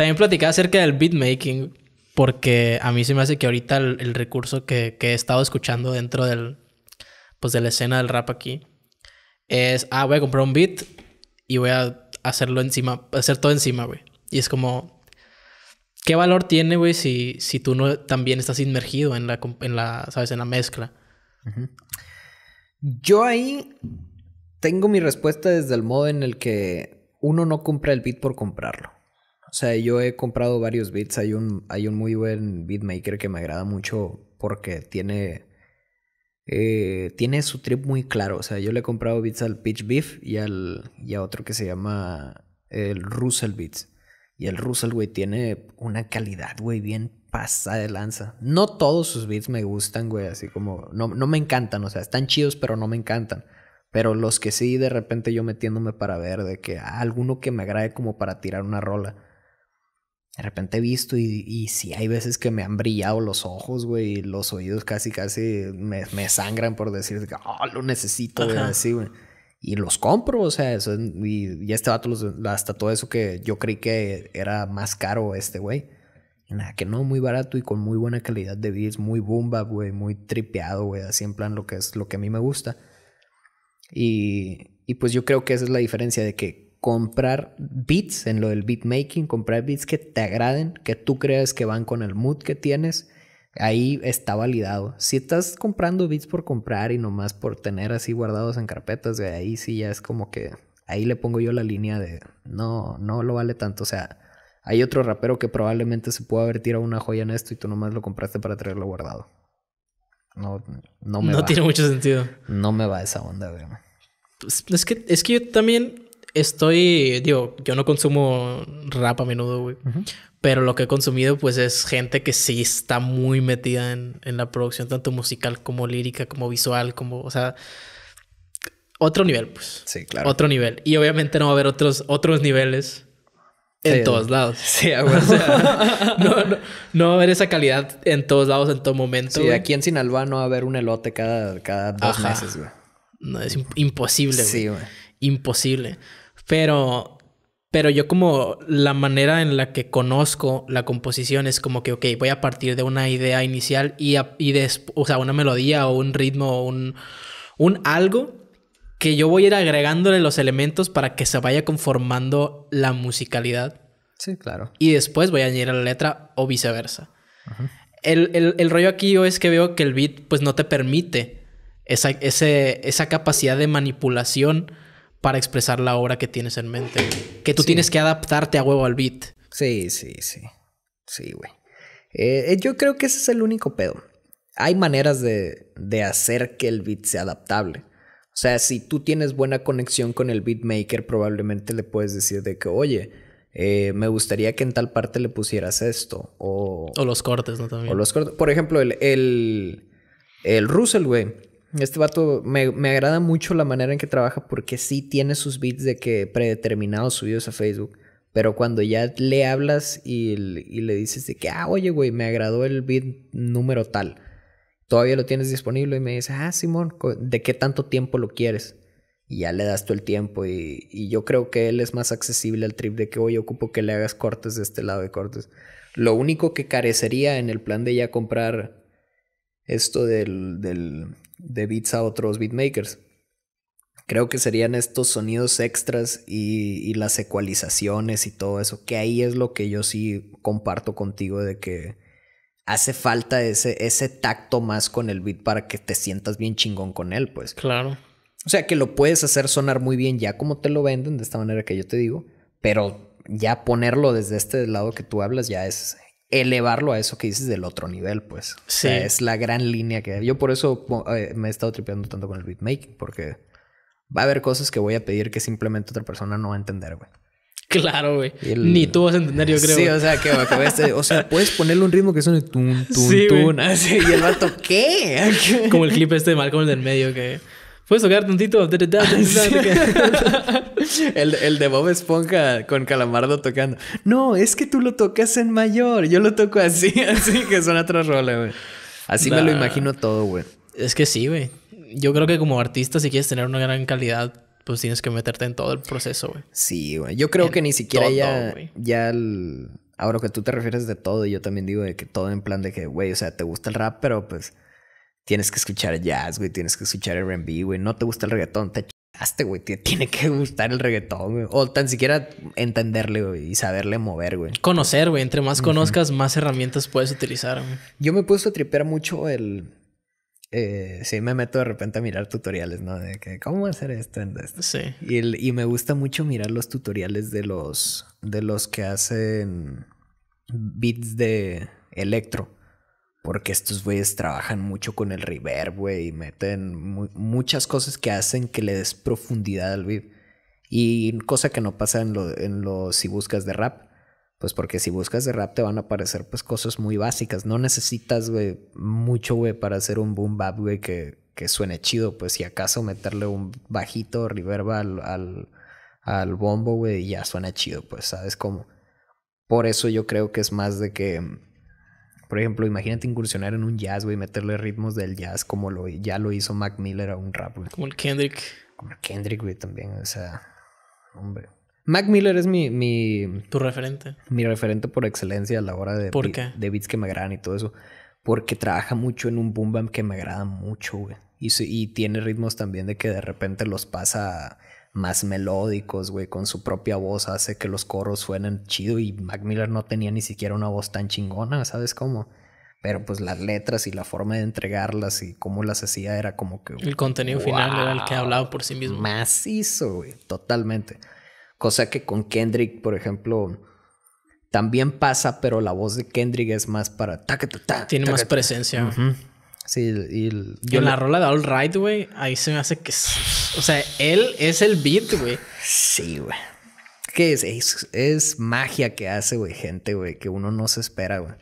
También platicaba acerca del beatmaking, porque a mí se me hace que ahorita el, recurso que, he estado escuchando dentro del, pues de la escena del rap aquí es, ah, voy a comprar un beat y voy a hacerlo encima, hacer todo encima, güey. Y es como, ¿qué valor tiene, güey, si, si tú no también estás inmergido en la, en la ¿sabes?, en la mezcla. Yo ahí tengo mi respuesta desde el modo en el que uno no compra el beat por comprarlo. O sea, yo he comprado varios beats. Hay un, hay un muy buen beatmaker que me agrada mucho porque tiene, eh, tiene su trip muy claro. O sea, yo le he comprado beats al Pitch Beef y, al, y a otro que se llama el Russell Beats. Y el Russell, güey, tiene una calidad, güey, bien pasa de lanza. No todos sus beats me gustan, güey, así como, no, no me encantan, o sea, están chidos, pero no me encantan. Pero los que sí, de repente yo metiéndome para ver de que alguno que me agrade como para tirar una rola de repente he visto y, y sí hay veces que me han brillado los ojos, güey, y los oídos casi, casi me, me sangran por decir, oh, lo necesito, güey, así, güey. Y los compro, o sea, eso, y, y, este vato, hasta todo eso que yo creí que era más caro este, güey. Nada, que no, muy barato y con muy buena calidad de beats, muy bomba, güey, muy tripeado, güey, así en plan lo que es lo que a mí me gusta. Y, y pues yo creo que esa es la diferencia de que comprar beats, en lo del beat making, comprar beats que te agraden, que tú creas que van con el mood que tienes, ahí está validado. Si estás comprando beats por comprar y nomás por tener así guardados en carpetas, de ahí sí ya es como que ahí le pongo yo la línea de no, no lo vale tanto, o sea, hay otro rapero que probablemente se pueda haber tirado una joya en esto y tú nomás lo compraste para tenerlo guardado. No, no me no tiene mucho sentido. No me va esa onda, güey. Pues, es que, es que yo también estoy, digo, yo no consumo rap a menudo, güey. Pero lo que he consumido, pues, es gente que sí está muy metida en, en, la producción, tanto musical como lírica, como visual, como, o sea, otro nivel, pues. Sí, claro. Otro nivel. Y obviamente no va a haber otros, otros niveles en todos lados. Sí, güey. no, va a haber esa calidad en todos lados, en todo momento. Sí, aquí en Sinaloa no va a haber un elote cada, cada dos meses, güey. No, es imposible, güey. Sí, güey. Imposible. Pero, pero yo como la manera en la que conozco la composición es como que, ok, voy a partir de una idea inicial y, a, y o sea, una melodía o un ritmo o un, algo que yo voy a ir agregándole los elementos para que se vaya conformando la musicalidad. Sí, claro. Y después voy a añadir a la letra o viceversa. El, el, rollo aquí yo es que veo que el beat pues no te permite esa, ese, esa capacidad de manipulación para expresar la obra que tienes en mente. Que tú tienes que adaptarte a huevo al beat. Sí, sí, sí. Sí, güey. Eh, eh, yo creo que ese es el único pedo. Hay maneras de, de hacer que el beat sea adaptable. O sea, si tú tienes buena conexión con el beatmaker, probablemente le puedes decir de que, oye, eh, me gustaría que en tal parte le pusieras esto. O, los cortes, ¿no? También. O los cortes. Por ejemplo, el, el, el Russell, güey este vato me, me, agrada mucho la manera en que trabaja porque sí tiene sus bits de que predeterminados subidos a Facebook. Pero cuando ya le hablas y, y le dices de que, ah, oye, güey, me agradó el beat número tal. Todavía lo tienes disponible y me dice ah, Simón, ¿de qué tanto tiempo lo quieres? Y ya le das todo el tiempo y, y yo creo que él es más accesible al trip de que, oye, ocupo que le hagas cortes de este lado de cortes. Lo único que carecería en el plan de ya comprar esto del, de beats a otros beatmakers. Creo que serían estos sonidos extras y, las ecualizaciones y todo eso, que ahí es lo que yo sí comparto contigo de que hace falta ese, ese tacto más con el beat para que te sientas bien chingón con él, pues. Claro. O sea, que lo puedes hacer sonar muy bien ya como te lo venden, de esta manera que yo te digo, pero ya ponerlo desde este lado que tú hablas ya es elevarlo a eso que dices del otro nivel, pues. Sí. es la gran línea que... Yo por eso eh, me he estado tripeando tanto con el beatmaking, porque va a haber cosas que voy a pedir que simplemente otra persona no va a entender, güey. Claro, güey. Ni tú vas a entender, yo creo. Sí, o sea, que, este... o sea, puedes ponerle un ritmo que suene tun, tun, tun. Así, y el vato, ¿qué? Como el clip este de Malcolm del medio que... ¿Puedes tocar tantito? el, el, de Bob Esponja con Calamardo tocando. No, es que tú lo tocas en mayor. Yo lo toco así, así que son otras rolas, güey. Así me lo imagino todo, güey. Es que sí, güey. Yo creo que como artista, si quieres tener una gran calidad, pues tienes que meterte en todo el proceso, güey. Sí, güey. Yo creo que ni siquiera ya, ya Ahora que tú te refieres de todo, yo también digo de que todo en plan de que, güey, o sea, te gusta el rap, pero pues tienes que escuchar jazz, güey, tienes que escuchar RB, güey, no te gusta el reggaetón, te chingaste, güey, tiene que gustar el reggaetón, güey, o tan siquiera entenderle, güey, y saberle mover, güey. Conocer, güey, entre más conozcas, más herramientas puedes utilizar, güey. Yo me puse a tripear mucho el... Eh, sí, me meto de repente a mirar tutoriales, ¿no? De que, ¿cómo hacer esto? esto? Sí. Y, y me gusta mucho mirar los tutoriales de los, de los que hacen beats de electro. Porque estos güeyes trabajan mucho con el reverb, güey, y meten muchas cosas que hacen que le des profundidad al beat. Y cosa que no pasa en lo, en si buscas de rap. Pues porque si buscas de rap te van a aparecer pues cosas muy básicas. No necesitas, güey, mucho, güey, para hacer un boom bap, güey, que, suene chido. Pues si acaso meterle un bajito reverb al, al, al bombo, güey, ya suena chido, pues, ¿sabes cómo? Por eso yo creo que es más de que por ejemplo, imagínate incursionar en un jazz, güey, meterle ritmos del jazz como lo, ya lo hizo Mac Miller a un rap, güey. Como el Kendrick. Como el Kendrick, güey, también. O sea, hombre. Mac Miller es mi, mi... Tu referente. Mi referente por excelencia a la hora de... ¿Por De beats que me agradan y todo eso. Porque trabaja mucho en un boom bam que me agrada mucho, güey. Y, y tiene ritmos también de que de repente los pasa más melódicos, güey, con su propia voz hace que los coros suenen chido y Mac Miller no tenía ni siquiera una voz tan chingona, ¿sabes cómo? Pero pues las letras y la forma de entregarlas y cómo las hacía era como que... El contenido final era el que hablaba por sí mismo. Macizo, güey, totalmente. Cosa que con Kendrick, por ejemplo, también pasa, pero la voz de Kendrick es más para... Tiene más presencia. Sí, y, el, Yo la rola de All Right, güey, ahí se me hace que. O sea, él es el beat, güey. Sí, güey. Que es, es, magia que hace, güey, gente, güey, que uno no se espera, güey.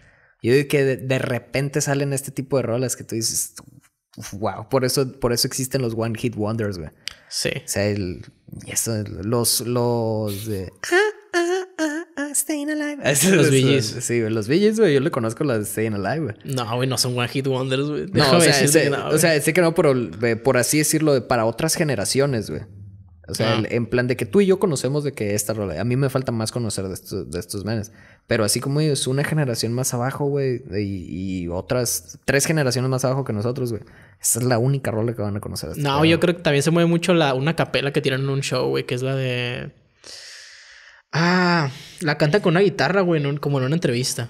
Yo digo que de, repente salen este tipo de rolas que tú dices, wow, por eso, por eso existen los One Hit Wonders, güey. Sí. O sea, el, eso, los, los ah, Los VG's, Sí, Los güey. Yo le conozco las de Staying Alive, No, güey. No son One Hit Wonders, güey. No, o sea, o que no, pero eh, por así decirlo, para otras generaciones, güey. O sea, ah. en plan de que tú y yo conocemos de que esta rola. A mí me falta más conocer de estos, de estos Pero así como es una generación más abajo, güey, y, otras tres generaciones más abajo que nosotros, güey. Esa es la única rola que van a conocer. no, yo creo que también se mueve mucho la, una capela que tienen en un show, güey, que es la de. Ah, la canta con una guitarra, güey, como en una entrevista.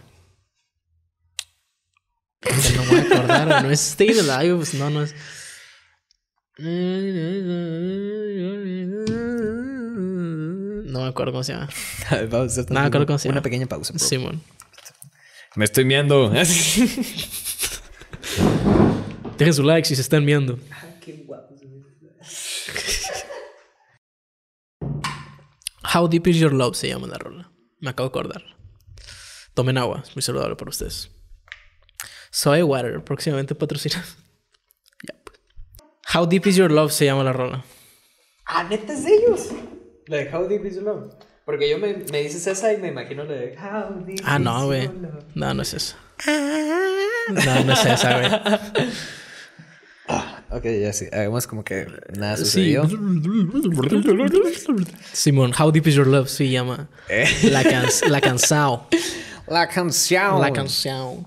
No me No es Stay no, no es. No me acuerdo cómo se llama. Vamos a no me acuerdo cómo se llama. Una pequeña pausa. Simón. Me estoy miando. Dejen su like si se están viendo. Ah, qué guapo. How Deep Is Your Love se llama la rola. Me acabo de acordar. Tomen agua, es muy saludable para ustedes. Soy Water, próximamente patrocina. ya, pues. How Deep Is Your Love se llama la rola. Ah, neta es de ellos. La How Deep Is Your Love. Porque yo me, me dices esa y me imagino la de How Deep Ah, no, güey. No, no es esa. No, no es esa, güey. ok, ya sí. Además, como que nada sucedió. Simón, How Deep Is Your Love se llama. Eh. La, can la canción. La canción. La canción.